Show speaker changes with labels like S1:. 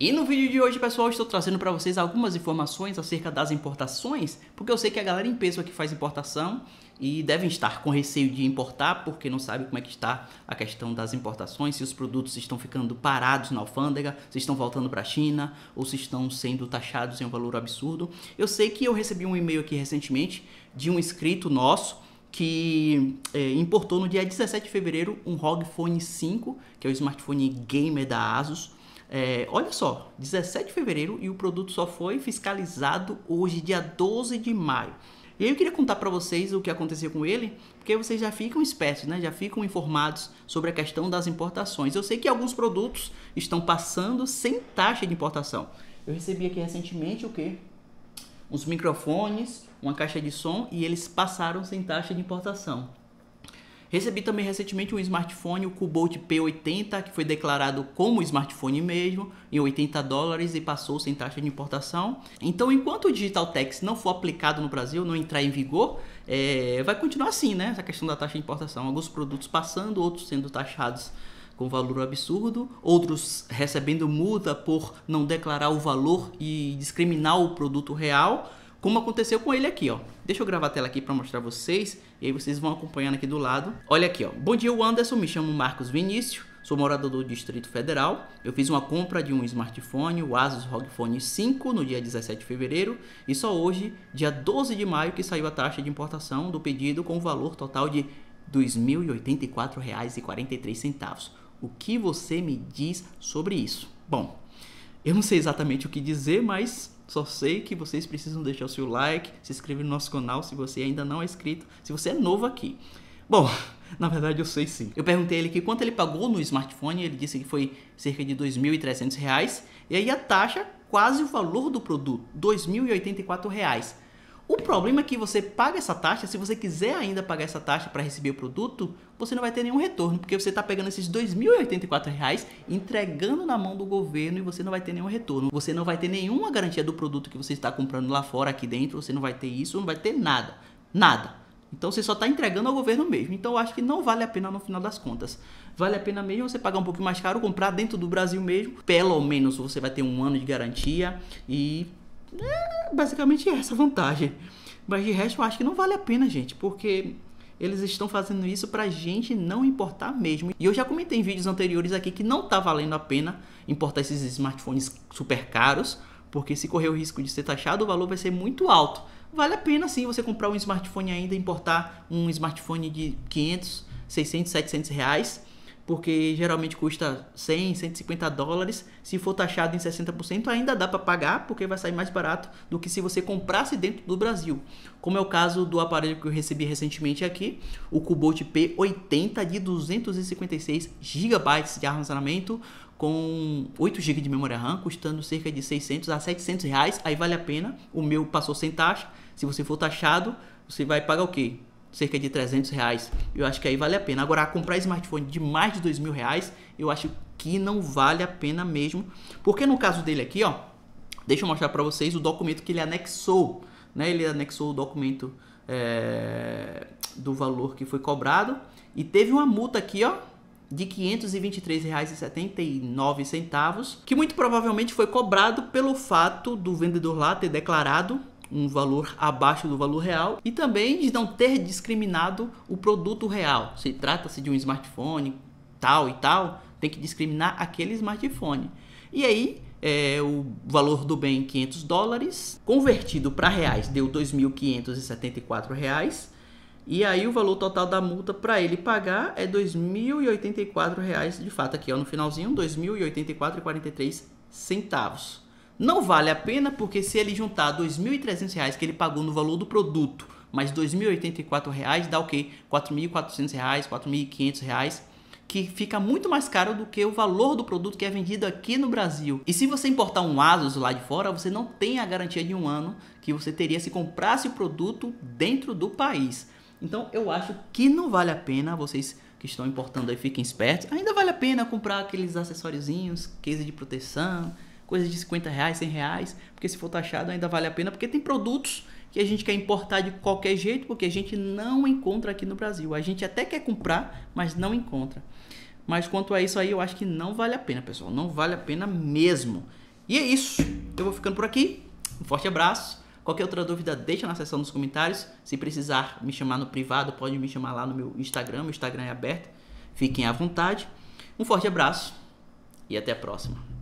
S1: E no vídeo de hoje, pessoal, estou trazendo para vocês algumas informações acerca das importações, porque eu sei que a galera em peso aqui faz importação e devem estar com receio de importar, porque não sabe como é que está a questão das importações, se os produtos estão ficando parados na alfândega, se estão voltando para a China ou se estão sendo taxados em um valor absurdo. Eu sei que eu recebi um e-mail aqui recentemente de um inscrito nosso, que é, importou no dia 17 de fevereiro um ROG Phone 5, que é o smartphone gamer da ASUS, é, olha só, 17 de fevereiro e o produto só foi fiscalizado hoje, dia 12 de maio. E aí eu queria contar para vocês o que aconteceu com ele, porque vocês já ficam espertos, né? Já ficam informados sobre a questão das importações. Eu sei que alguns produtos estão passando sem taxa de importação. Eu recebi aqui recentemente o quê? Uns microfones, uma caixa de som e eles passaram sem taxa de importação. Recebi também recentemente um smartphone, o Cubot P80, que foi declarado como smartphone mesmo, em 80 dólares e passou sem taxa de importação. Então, enquanto o Digital Tax não for aplicado no Brasil, não entrar em vigor, é, vai continuar assim, né? Essa questão da taxa de importação. Alguns produtos passando, outros sendo taxados com valor absurdo, outros recebendo multa por não declarar o valor e discriminar o produto real como aconteceu com ele aqui, ó. Deixa eu gravar a tela aqui para mostrar vocês, e aí vocês vão acompanhando aqui do lado. Olha aqui, ó. Bom dia, Anderson, me chamo Marcos Vinícius, sou morador do Distrito Federal. Eu fiz uma compra de um smartphone, o Asus ROG Phone 5, no dia 17 de fevereiro, e só hoje, dia 12 de maio, que saiu a taxa de importação do pedido com o valor total de R$ 2.084,43. O que você me diz sobre isso? Bom, eu não sei exatamente o que dizer, mas só sei que vocês precisam deixar o seu like, se inscrever no nosso canal se você ainda não é inscrito, se você é novo aqui. Bom, na verdade eu sei sim. Eu perguntei ele que quanto ele pagou no smartphone, ele disse que foi cerca de R$ 2.300, e aí a taxa, quase o valor do produto, R$ 2.084. O problema é que você paga essa taxa, se você quiser ainda pagar essa taxa para receber o produto, você não vai ter nenhum retorno, porque você está pegando esses R$ 2.084, entregando na mão do governo e você não vai ter nenhum retorno. Você não vai ter nenhuma garantia do produto que você está comprando lá fora, aqui dentro, você não vai ter isso, não vai ter nada. Nada. Então você só está entregando ao governo mesmo. Então eu acho que não vale a pena no final das contas. Vale a pena mesmo você pagar um pouco mais caro, comprar dentro do Brasil mesmo. Pelo menos você vai ter um ano de garantia e é basicamente é essa a vantagem. Mas de resto, eu acho que não vale a pena, gente, porque eles estão fazendo isso pra gente não importar mesmo. E eu já comentei em vídeos anteriores aqui que não tá valendo a pena importar esses smartphones super caros, porque se correr o risco de ser taxado, o valor vai ser muito alto. Vale a pena sim você comprar um smartphone ainda, importar um smartphone de 500, 600, 700 reais, porque geralmente custa 100, 150 dólares. Se for taxado em 60%, ainda dá para pagar, porque vai sair mais barato do que se você comprasse dentro do Brasil. Como é o caso do aparelho que eu recebi recentemente aqui, o Cubot P80 de 256 GB de armazenamento com 8 GB de memória RAM, custando cerca de 600 a 700 reais. Aí vale a pena. O meu passou sem taxa. Se você for taxado, você vai pagar o quê? cerca de 300 reais. Eu acho que aí vale a pena. Agora, comprar smartphone de mais de 2 mil reais, eu acho que não vale a pena mesmo. Porque no caso dele aqui, ó, deixa eu mostrar para vocês o documento que ele anexou. Né? Ele anexou o documento é, do valor que foi cobrado e teve uma multa aqui, ó, de R$ 523,79, que muito provavelmente foi cobrado pelo fato do vendedor lá ter declarado um valor abaixo do valor real e também de não ter discriminado o produto real. Se trata-se de um smartphone tal e tal, tem que discriminar aquele smartphone. E aí, é, o valor do bem 500 dólares, convertido para reais deu 2.574 reais. E aí o valor total da multa para ele pagar é 2.084 reais, de fato aqui ó, no finalzinho, 2.084,43 centavos. Não vale a pena porque se ele juntar R$ 2.300 que ele pagou no valor do produto, mais R$ 2.084 dá o quê? R$ 4.400, R$ 4.500 que fica muito mais caro do que o valor do produto que é vendido aqui no Brasil. E se você importar um Asus lá de fora, você não tem a garantia de um ano que você teria se comprasse o produto dentro do país. Então eu acho que não vale a pena vocês que estão importando aí fiquem espertos. Ainda vale a pena comprar aqueles acessóriozinhos, case de proteção, coisas de 50 reais, 100 reais, porque se for taxado ainda vale a pena, porque tem produtos que a gente quer importar de qualquer jeito, porque a gente não encontra aqui no Brasil. A gente até quer comprar, mas não encontra. Mas quanto a isso aí, eu acho que não vale a pena, pessoal. Não vale a pena mesmo. E é isso. Eu vou ficando por aqui. Um forte abraço. Qualquer outra dúvida, deixa na seção dos comentários. Se precisar me chamar no privado, pode me chamar lá no meu Instagram. Meu Instagram é aberto. Fiquem à vontade. Um forte abraço e até a próxima.